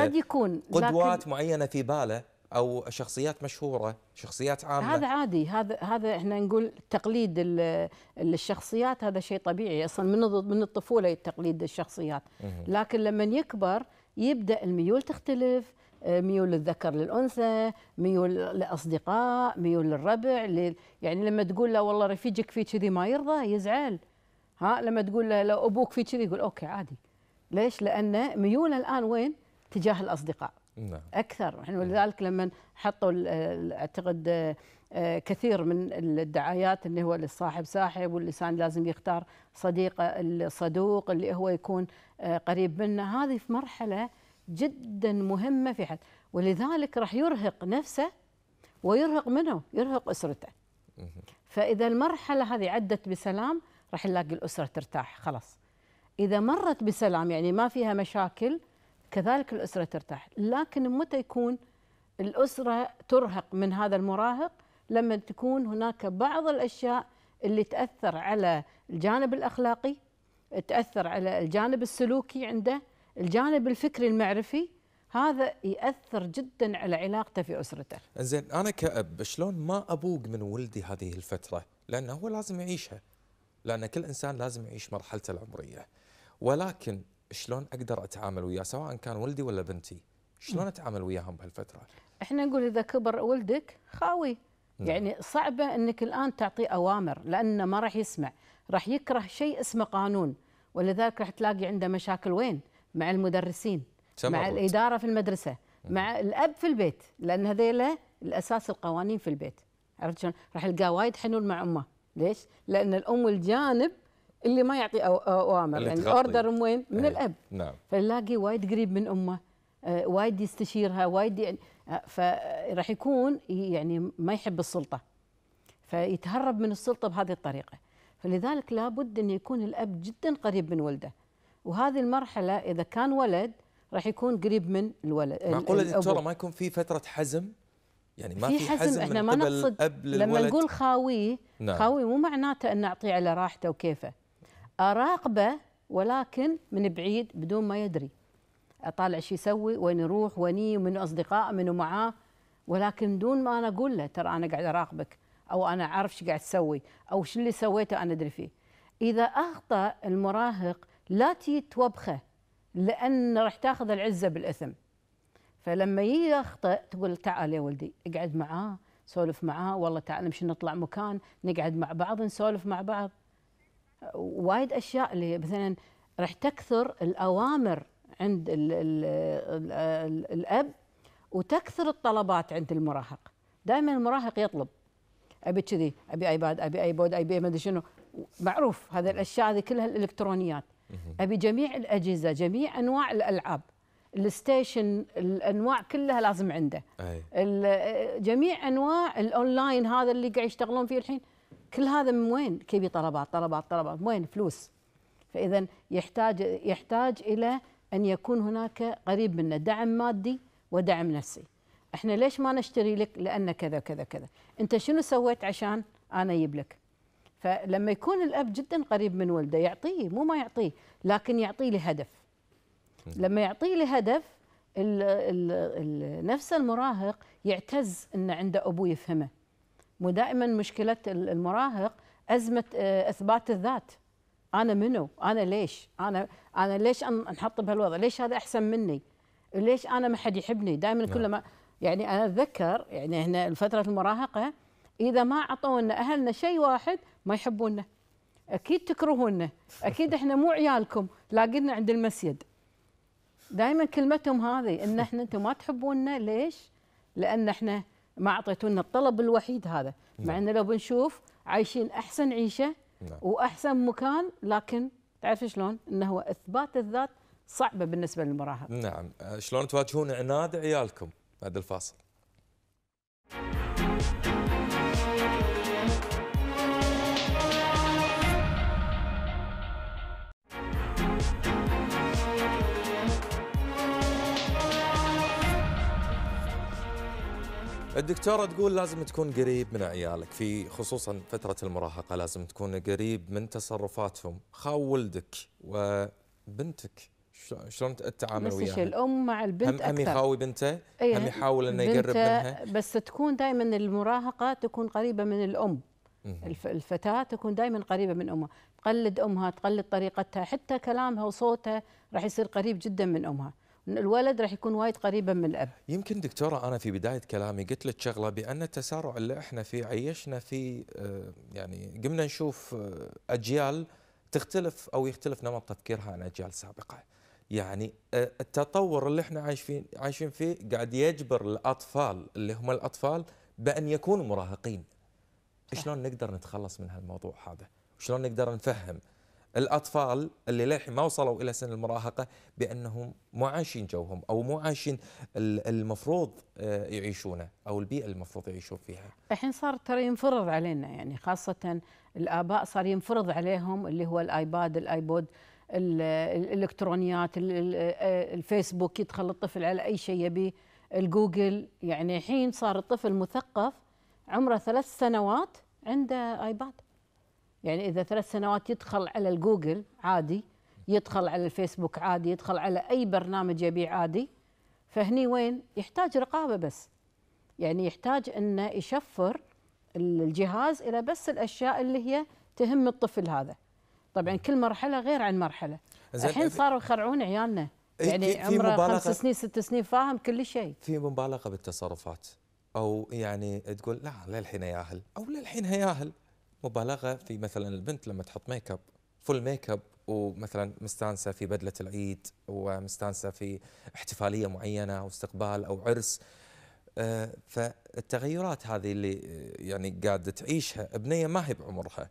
قد يكون آه، قدوات معينه في باله او شخصيات مشهوره شخصيات عامه هذا عادي هذا هذا احنا نقول تقليد الشخصيات هذا شيء طبيعي اصلا من من الطفوله تقليد الشخصيات لكن لما يكبر يبدا الميول تختلف ميول للذكر للانثى ميول لاصدقاء ميول للربع لل... يعني لما تقول له والله رفيجك في كذي ما يرضى يزعل ها لما تقول له لو ابوك في كذي يقول اوكي عادي ليش لان ميوله الان وين تجاه الاصدقاء نعم. اكثر احنا يعني نعم. ولذلك لما حطوا اعتقد آه، آه، كثير من الدعايات اللي هو للصاحب ساحب واللسان لازم يختار صديقه الصدوق اللي هو يكون آه، قريب منه هذه في مرحله جدا مهمه في حد ولذلك راح يرهق نفسه ويرهق منه يرهق اسرته فاذا المرحله هذه عدت بسلام راح نلاقي الاسره ترتاح خلاص اذا مرت بسلام يعني ما فيها مشاكل كذلك الاسره ترتاح لكن متى يكون الاسره ترهق من هذا المراهق لما تكون هناك بعض الاشياء اللي تاثر على الجانب الاخلاقي تاثر على الجانب السلوكي عنده الجانب الفكري المعرفي هذا ياثر جدا على علاقته في اسرته. زين انا كاب شلون ما ابوق من ولدي هذه الفتره؟ لانه هو لازم يعيشها. لان كل انسان لازم يعيش مرحلته العمريه. ولكن شلون اقدر اتعامل وياه سواء كان ولدي ولا بنتي؟ شلون اتعامل وياهم بهالفتره؟ احنا نقول اذا كبر ولدك خاوي نعم. يعني صعبه انك الان تعطيه اوامر لانه ما راح يسمع، راح يكره شيء اسمه قانون ولذلك راح تلاقي عنده مشاكل وين؟ مع المدرسين مع الإدارة في المدرسة مع الأب في البيت لأن هذيلا الأساس القوانين في البيت عرفت شلون راح القى وايد حنون مع أمه ليش لأن الأم الجانب اللي ما يعطي أوامر يعني الأوردر من وين من إيه. الأب نعم فنلاقي وايد قريب من أمه آه، وايد يستشيرها وايد يعني آه، فراح يكون يعني ما يحب السلطة فيتهرب من السلطة بهذه الطريقة فلذلك لابد أن يكون الأب جدا قريب من ولده وهذه المرحله اذا كان ولد راح يكون قريب من الولد معقوله دكتوره ما يكون في فتره حزم يعني ما في حزم, حزم احنا ما نقصد لما نقول خاويه نعم. خاويه مو معناته ان اعطيه على راحته وكيفه اراقبه ولكن من بعيد بدون ما يدري اطالع شو يسوي وين يروح وين ومن اصدقائه منو معاه ولكن دون ما انا اقول له ترى انا قاعد اراقبك او انا اعرف شو قاعد تسوي او شو اللي سويته انا ادري فيه اذا اخطا المراهق لا تي توبخه لان راح تاخذ العزه بالاثم فلما يخطئ تقول تعال يا ولدي اقعد معاه سولف معاه والله تعال نمشي نطلع مكان نقعد مع بعض نسولف مع بعض وايد اشياء اللي مثلا راح تكثر الاوامر عند الـ الـ الـ الـ الاب وتكثر الطلبات عند المراهق دائما المراهق يطلب ابي كذي ابي ايباد ابي ايبود ابي ما ادري شنو معروف هذه الاشياء هذه كلها الالكترونيات ابي جميع الاجهزه جميع انواع الالعاب الستيشن الانواع كلها لازم عنده أي. جميع انواع الاونلاين هذا اللي قاعد يشتغلون فيه الحين كل هذا من وين كيبي طلبات طلبات طلبات وين فلوس فاذا يحتاج يحتاج الى ان يكون هناك قريب منه دعم مادي ودعم نفسي احنا ليش ما نشتري لك لان كذا كذا كذا انت شنو سويت عشان انا اجيب لك فلما يكون الاب جدا قريب من ولده يعطيه مو ما يعطيه لكن يعطيه لهدف لما يعطيه لهدف ال نفس المراهق يعتز ان عنده ابوه يفهمه مو دائما مشكله المراهق ازمه آه، اثبات الذات انا منو انا ليش انا انا ليش انحط بهالوضع ليش هذا احسن مني ليش انا ما حد يحبني دائما كل نعم. ما يعني انا اتذكر يعني هنا فتره المراهقه اذا ما اعطونا اهلنا شيء واحد ما يحبونا اكيد تكرهونا اكيد احنا مو عيالكم لاقينا عند المسجد دائما كلمتهم هذه ان احنا انتم ما تحبونا ليش لان احنا ما اعطيتونا الطلب الوحيد هذا نعم. مع ان لو بنشوف عايشين احسن عيشه نعم. واحسن مكان لكن تعرف شلون انه هو اثبات الذات صعبه بالنسبه للمراهق نعم شلون تواجهون عناد عيالكم بعد الفاصل الدكتورة تقول لازم تكون قريب من عيالك في خصوصا فترة المراهقة لازم تكون قريب من تصرفاتهم خاو ولدك وبنتك شلون التعامل وياها؟ نفس الشيء الام مع البنت هم اكثر هم يخاوي بنته أيه هم يحاول انه يقرب منها بس تكون دائما المراهقه تكون قريبه من الام الفتاه تكون دائما قريبه من امها تقلد امها تقلد طريقتها حتى كلامها وصوتها راح يصير قريب جدا من امها الولد راح يكون وايد قريبا من الاب يمكن دكتوره انا في بدايه كلامي قلت لك شغله بان التسارع اللي احنا فيه عيشنا فيه آه، يعني قمنا نشوف آه، اجيال تختلف او يختلف نمط تفكيرها عن اجيال سابقه يعني آه، التطور اللي احنا عايشين عايشين فيه قاعد يجبر الاطفال اللي هم الاطفال بان يكونوا مراهقين شلون نقدر نتخلص من هالموضوع هذا شلون نقدر نفهم الأطفال اللي للحين ما وصلوا إلى سن المراهقة بأنهم مو عايشين جوهم أو مو عايشين المفروض آه، يعيشونه أو البيئة المفروض يعيشون فيها الحين صار ترى ينفرض علينا يعني خاصة الآباء صار ينفرض عليهم اللي هو الآيباد الآيبود الإلكترونيات آه، الفيسبوك يدخل الطفل على أي شيء يبيه الجوجل يعني الحين صار الطفل مثقف عمره ثلاث سنوات عنده آيباد يعني اذا ثلاث سنوات يدخل على الجوجل عادي يدخل على الفيسبوك عادي يدخل على اي برنامج يبيع عادي فهني وين يحتاج رقابه بس يعني يحتاج انه يشفر الجهاز الى بس الاشياء اللي هي تهم الطفل هذا طبعا كل مرحله غير عن مرحله الحين صاروا يخرعون عيالنا إيه، يعني عمره خمس سنين ست سنين فاهم كل شيء في مبالغه بالتصرفات او يعني تقول لا للحين ياهل او للحين ياهل مبالغه في مثلا البنت لما تحط ميك اب فول ميك اب ومثلا مستانسه في بدله العيد ومستانسه في احتفاليه معينه او استقبال او عرس آه، فالتغيرات هذه اللي آه، يعني قاعده تعيشها بنيه ما هي بعمرها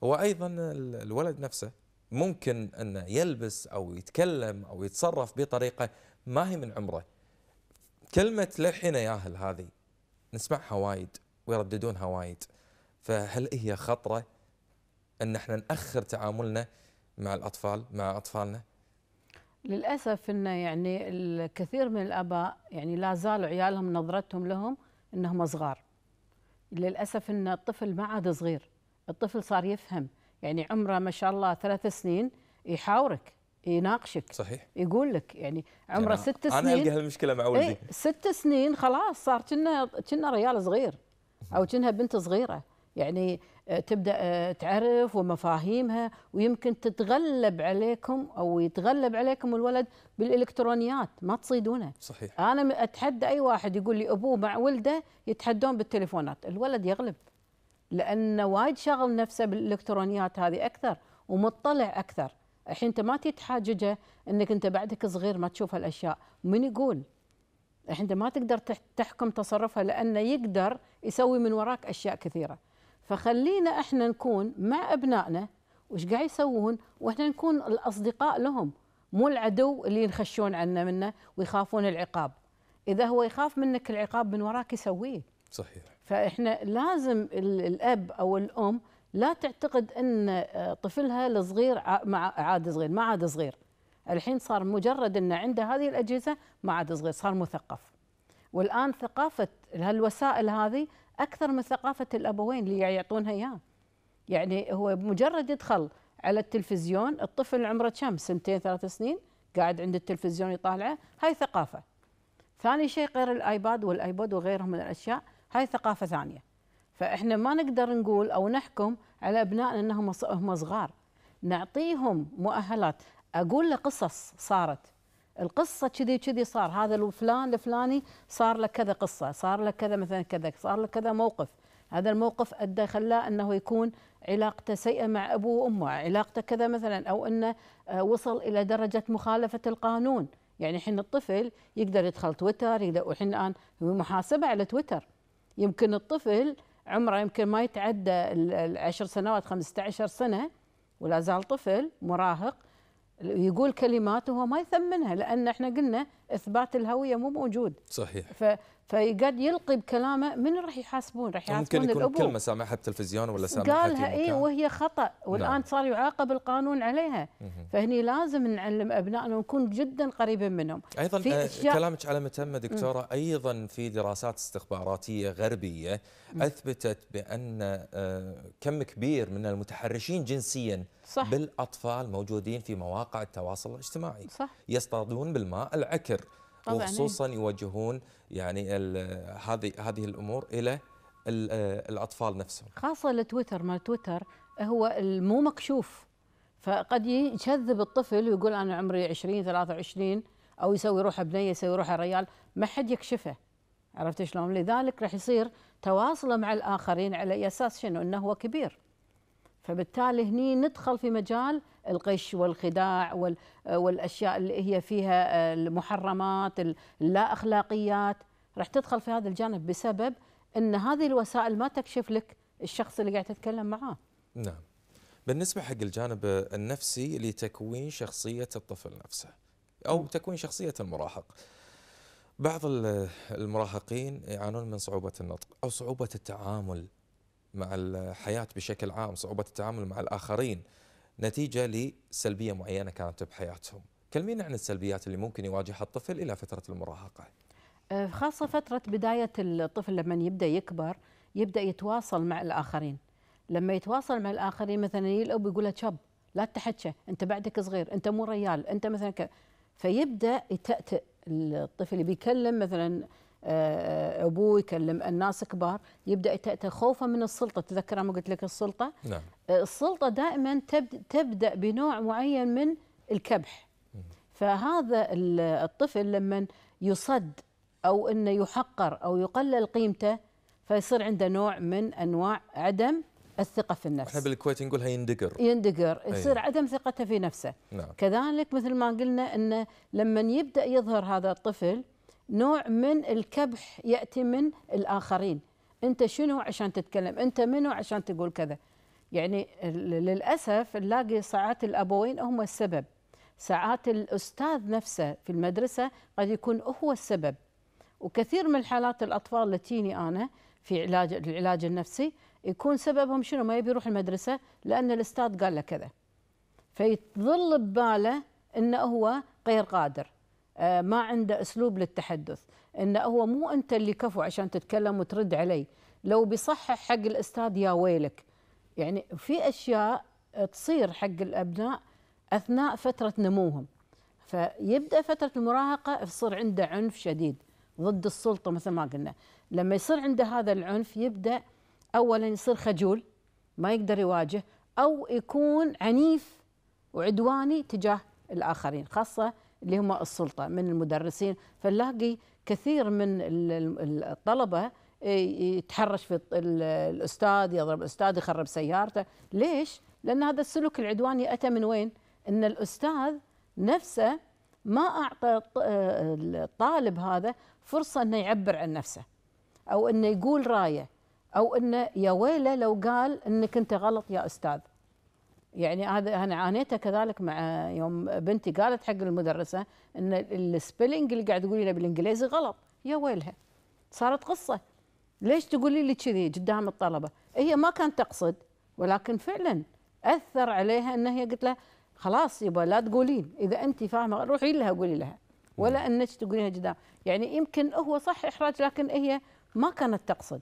وايضا الولد نفسه ممكن انه يلبس او يتكلم او يتصرف بطريقه ما هي من عمره كلمه للحين ياهل هذه نسمعها وايد ويرددونها وايد فهل هي خطره ان احنا ناخر تعاملنا مع الاطفال مع اطفالنا؟ للاسف ان يعني الكثير من الاباء يعني لا زالوا عيالهم نظرتهم لهم انهم صغار. للاسف ان الطفل ما عاد صغير، الطفل صار يفهم، يعني عمره ما شاء الله ثلاث سنين يحاورك يناقشك صحيح يقول لك يعني, يعني عمره يعني ست سنين انا القى هالمشكله مع ولدي إيه، ست سنين خلاص صار كنا كنا ريال صغير او كنا بنت صغيره يعني آه، تبدا آه، تعرف ومفاهيمها ويمكن تتغلب عليكم او يتغلب عليكم الولد بالالكترونيات ما تصيدونه صحيح انا اتحدى اي واحد يقول لي ابوه مع ولده يتحدون بالتليفونات الولد يغلب لانه وايد شغل نفسه بالالكترونيات هذه اكثر ومطلع اكثر الحين انت ما تتحاججه انك انت بعدك صغير ما تشوف هالاشياء من يقول الحين انت ما تقدر تحكم تصرفها لانه يقدر يسوي من وراك اشياء كثيره فخلينا احنا نكون مع ابنائنا وش قاعد يسوون واحنا نكون الاصدقاء لهم مو العدو اللي ينخشون عنا منه ويخافون العقاب اذا هو يخاف منك العقاب من وراك يسويه صحيح فاحنا لازم الاب او الام لا تعتقد ان آه، طفلها الصغير مع عاد صغير ما عاد صغير الحين صار مجرد ان عنده هذه الاجهزه ما عاد صغير صار مثقف والان ثقافه هالوسائل هذه اكثر من ثقافه الابوين اللي يعطونها اياه يعني هو مجرد يدخل على التلفزيون الطفل عمره كم سنتين ثلاث سنين قاعد عند التلفزيون يطالعه هاي ثقافه ثاني شيء غير الايباد والايبود وغيرهم من الاشياء هاي ثقافه ثانيه فاحنا ما نقدر نقول او نحكم على ابنائنا انهم هم صغار نعطيهم مؤهلات اقول له قصص صارت القصه كذي كذي صار هذا الفلان الفلاني صار له كذا قصه صار له كذا مثلا كذا صار له كذا موقف هذا الموقف ادى خلاه انه يكون علاقته سيئه مع ابوه وامه علاقته كذا مثلا او انه آه، وصل الى درجه مخالفه القانون يعني الحين الطفل يقدر يدخل تويتر يقدر والحين الان محاسبه على تويتر يمكن الطفل عمره يمكن ما يتعدى العشر سنوات 15 سنه ولا زال طفل مراهق يقول كلمات وهو ما يثمنها لان احنا قلنا اثبات الهويه مو موجود صحيح فقد يلقي بكلامه من راح يحاسبون راح يعني يحاسبون ممكن يكون الأبو. كلمه سامعها بالتلفزيون ولا سامعها قالها اي وهي خطا والان نعم. صار يعاقب القانون عليها فهني لازم نعلم ابنائنا ونكون جدا قريبين منهم ايضا في آه، أشياء كلامك على متمه دكتوره مم. ايضا في دراسات استخباراتيه غربيه مم. اثبتت بان آه، كم كبير من المتحرشين جنسيا صح. بالاطفال موجودين في مواقع التواصل الاجتماعي صح. يصطادون بالماء العكر طبعاً إيه. وخصوصا يوجهون يعني هذه هذه الامور الى الاطفال نفسهم خاصه التويتر مال تويتر هو مو مكشوف فقد يشذب الطفل ويقول انا عمري 20 23 او يسوي روحه بنيه يسوي روحه ريال ما حد يكشفه عرفت شلون لذلك راح يصير تواصله مع الاخرين على اساس شنو انه هو كبير فبالتالي هني ندخل في مجال الغش والخداع والاشياء اللي هي فيها آه، المحرمات اللا اخلاقيات راح تدخل في هذا الجانب بسبب ان هذه الوسائل ما تكشف لك الشخص اللي قاعد تتكلم معاه. نعم. بالنسبه حق الجانب النفسي لتكوين شخصيه الطفل نفسه او تكوين شخصيه المراهق. بعض المراهقين يعانون من صعوبه النطق او صعوبه التعامل مع الحياة بشكل عام صعوبة التعامل مع الآخرين نتيجة لسلبية معينة كانت بحياتهم كلمينا عن السلبيات اللي ممكن يواجهها الطفل إلى فترة المراهقة أه، خاصة فترة بداية الطفل لما يبدأ يكبر يبدأ يتواصل مع الآخرين لما يتواصل مع الآخرين مثلا يلقوا يقول له شاب لا تحكي أنت بعدك صغير أنت مو ريال أنت مثلا ك... فيبدأ يتأتئ الطفل بيكلم مثلا آه، ابوه يكلم الناس كبار يبدا يتاتى خوفا من السلطه تذكر ما قلت لك السلطه نعم. آه، السلطه دائما تبدا بنوع معين من الكبح فهذا الطفل لما يصد او انه يحقر او يقلل قيمته فيصير عنده نوع من انواع عدم الثقة في النفس. احنا بالكويت نقولها يندقر. يندقر، يصير أيه. عدم ثقته في نفسه. نعم. كذلك مثل ما قلنا انه لما يبدا يظهر هذا الطفل نوع من الكبح ياتي من الاخرين انت شنو عشان تتكلم انت منو عشان تقول كذا يعني للاسف نلاقي ساعات الابوين هم السبب ساعات الاستاذ نفسه في المدرسه قد يكون هو السبب وكثير من الحالات الاطفال اللي تجيني انا في علاج العلاج النفسي يكون سببهم شنو ما يبي يروح المدرسه لان الاستاذ قال له كذا فيظل بباله انه هو غير قادر آه، ما عنده اسلوب للتحدث انه هو مو انت اللي كفو عشان تتكلم وترد علي لو بيصحح حق الاستاذ يا ويلك يعني في اشياء تصير حق الابناء اثناء فتره نموهم فيبدا فتره المراهقه يصير عنده عنف شديد ضد السلطه مثل ما قلنا لما يصير عنده هذا العنف يبدا اولا يصير خجول ما يقدر يواجه او يكون عنيف وعدواني تجاه الاخرين خاصه اللي هم السلطه من المدرسين فنلاقي كثير من الطلبه يتحرش في الاستاذ يضرب الاستاذ يخرب سيارته ليش لان هذا السلوك العدواني اتى من وين ان الاستاذ نفسه ما اعطى آه، الطالب هذا فرصه انه يعبر عن نفسه او انه يقول رايه او انه يا ويله لو قال انك انت غلط يا استاذ يعني هذا انا عانيته كذلك مع يوم بنتي قالت حق المدرسه ان السبيلنج اللي قاعد تقولي له بالانجليزي غلط يا ويلها صارت قصه ليش تقولي لي كذي قدام الطلبه هي ما كانت تقصد ولكن فعلا اثر عليها ان هي قلت لها خلاص يبا لا تقولين اذا انت فاهمه روحي لها قولي لها ولا انك تقولينها قدام يعني يمكن هو صح احراج لكن هي ما كانت تقصد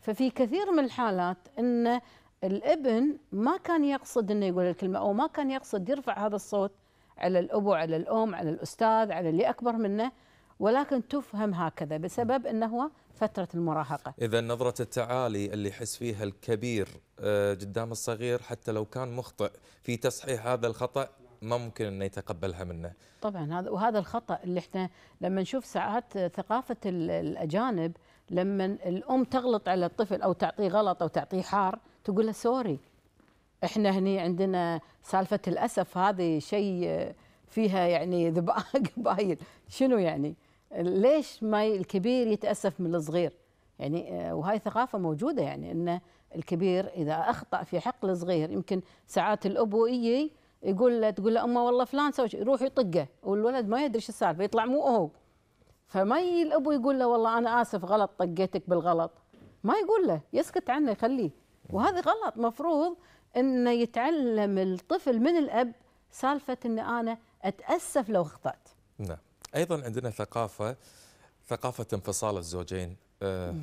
ففي كثير من الحالات ان الابن ما كان يقصد انه يقول الكلمه او ما كان يقصد يرفع هذا الصوت على الابو على الام على الاستاذ على اللي اكبر منه ولكن تفهم هكذا بسبب انه هو فتره المراهقه. اذا نظره التعالي اللي يحس فيها الكبير آه، قدام الصغير حتى لو كان مخطئ في تصحيح هذا الخطا ما ممكن انه يتقبلها منه. طبعا هذا وهذا الخطا اللي احنا لما نشوف ساعات ثقافه الاجانب لما الام تغلط على الطفل او تعطيه غلط او تعطيه حار تقول له سوري احنا هني عندنا سالفه الاسف هذه شيء فيها يعني ذبائح قبايل شنو يعني ليش ما الكبير يتاسف من الصغير يعني آه، وهاي ثقافه موجوده يعني ان الكبير اذا اخطا في حق الصغير يمكن ساعات الاب يجي يقول له تقول له امه والله فلان سوى يروح يطقه والولد ما يدري ايش السالفه يطلع مو هو فما يجي الاب يقول له والله انا اسف غلط طقيتك بالغلط ما يقول له يسكت عنه يخليه وهذا غلط مفروض انه يتعلم الطفل من الاب سالفه ان انا اتاسف لو اخطات نعم ايضا عندنا ثقافه ثقافه انفصال الزوجين آه،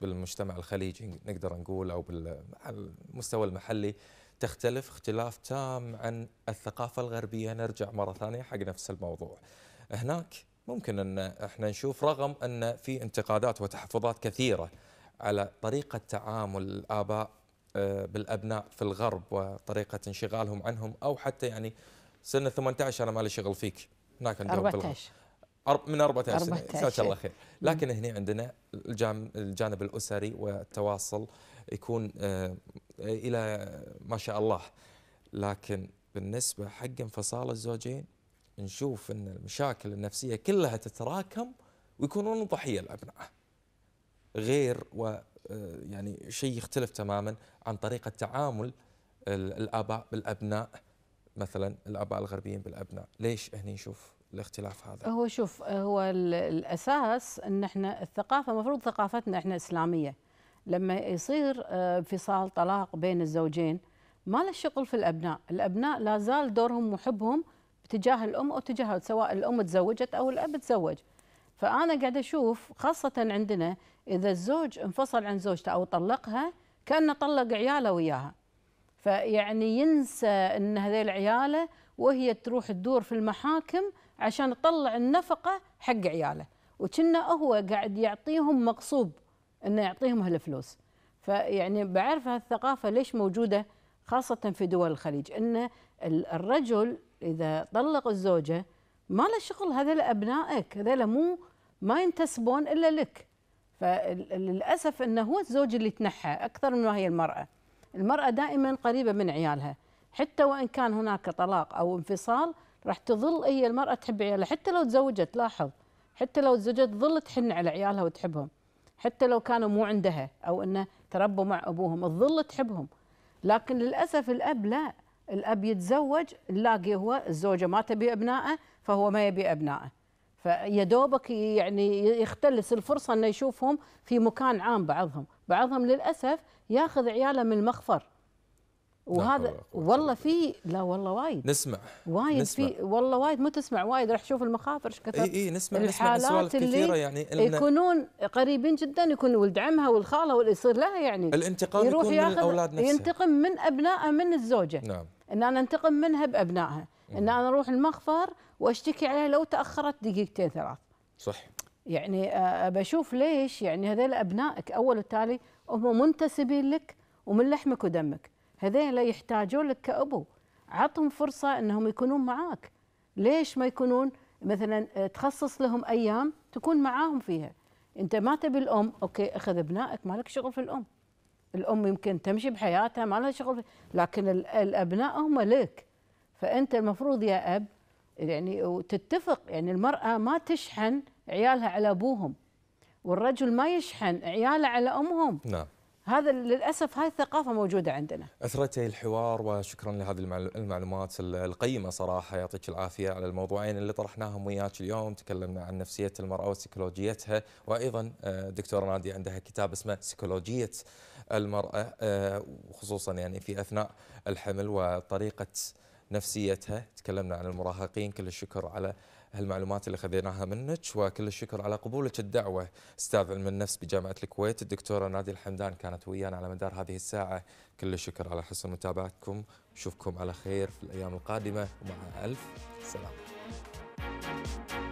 بالمجتمع الخليجي نقدر نقول او بالمستوى المحلي تختلف اختلاف تام عن الثقافه الغربيه نرجع مره ثانيه حق نفس الموضوع هناك ممكن ان احنا نشوف رغم ان في انتقادات وتحفظات كثيره على طريقه تعامل الاباء آه، بالابناء في الغرب وطريقه انشغالهم عنهم او حتى يعني سن 18 انا مالي شغل فيك هناك عندهم 14 من 14 سنه جزاك الله خير لكن هنا عندنا الجانب الاسري والتواصل يكون آه، الى ما شاء الله لكن بالنسبه حق انفصال الزوجين نشوف ان المشاكل النفسيه كلها تتراكم ويكونون ضحيه الابناء غير و آه، يعني شيء يختلف تماما عن طريقه تعامل الاباء بالابناء مثلا الاباء الغربيين بالابناء ليش هني نشوف الاختلاف هذا هو شوف هو الاساس ان احنا الثقافه المفروض ثقافتنا احنا اسلاميه لما يصير آه، انفصال طلاق بين الزوجين ما له شغل في الابناء الابناء لا زال دورهم وحبهم تجاه الام او تجاه سواء الام تزوجت او الاب تزوج فانا قاعد اشوف خاصه عندنا اذا الزوج انفصل عن زوجته او طلقها كانه طلق عياله وياها فيعني ينسى ان هذيل عياله وهي تروح تدور في المحاكم عشان تطلع النفقه حق عياله وكنا هو قاعد يعطيهم مقصوب انه يعطيهم هالفلوس فيعني بعرف هالثقافه ليش موجوده خاصه في دول الخليج ان الرجل اذا طلق الزوجه ما له شغل هذول ابنائك هذول مو ما ينتسبون الا لك فللاسف انه هو الزوج اللي تنحى اكثر من ما هي المراه المراه دائما قريبه من عيالها حتى وان كان هناك طلاق او انفصال راح تظل هي المراه تحب عيالها حتى لو تزوجت لاحظ حتى لو تزوجت تظل تحن على عيالها وتحبهم حتى لو كانوا مو عندها او انه تربوا مع ابوهم تظل تحبهم لكن للاسف الاب لا الاب يتزوج نلاقي هو الزوجه ما تبي ابنائه فهو ما يبي ابنائه فيا دوبك يعني يختلس الفرصه انه يشوفهم في مكان عام بعضهم، بعضهم للاسف ياخذ عياله من المخفر. وهذا والله في لا والله وايد نسمع وايد نسمع. في والله وايد مو تسمع وايد راح تشوف المخافر ايش كثر اي اي نسمع الحالات نسمع سوالف كثيره يعني يكونون قريبين جدا يكون ولد عمها والخاله واللي يصير لها يعني الانتقام يروح يكون ياخذ من الاولاد نفسه ينتقم من ابنائه من الزوجه نعم ان انا انتقم منها بابنائها ان انا اروح المخفر واشتكي عليها لو تاخرت دقيقتين ثلاث صح يعني آه، بشوف ليش يعني هذول ابنائك اول وتالي هم منتسبين لك ومن لحمك ودمك لا يحتاجون لك كابو عطهم فرصه انهم يكونون معاك ليش ما يكونون مثلا آه، تخصص لهم ايام تكون معاهم فيها انت ما تبي الام اوكي اخذ ابنائك ما لك شغل في الام الام يمكن تمشي بحياتها ما لها شغل لكن الابناء هم لك فانت المفروض يا اب يعني وتتفق يعني المراه ما تشحن عيالها على ابوهم والرجل ما يشحن عياله على امهم نعم هذا للاسف هاي الثقافه موجوده عندنا. اثرتي الحوار وشكرا لهذه المعلومات القيمه صراحه يعطيك العافيه على الموضوعين اللي طرحناهم وياك اليوم، تكلمنا عن نفسيه المراه وسيكولوجيتها وايضا آه، دكتوره نادي عندها كتاب اسمه سيكولوجيه المراه آه، وخصوصا يعني في اثناء الحمل وطريقه نفسيتها تكلمنا عن المراهقين كل الشكر على هالمعلومات اللي خذيناها منك وكل الشكر على قبولك الدعوة أستاذ علم النفس بجامعة الكويت الدكتورة نادي الحمدان كانت ويانا على مدار هذه الساعة كل الشكر على حسن متابعتكم نشوفكم على خير في الأيام القادمة ومع ألف سلام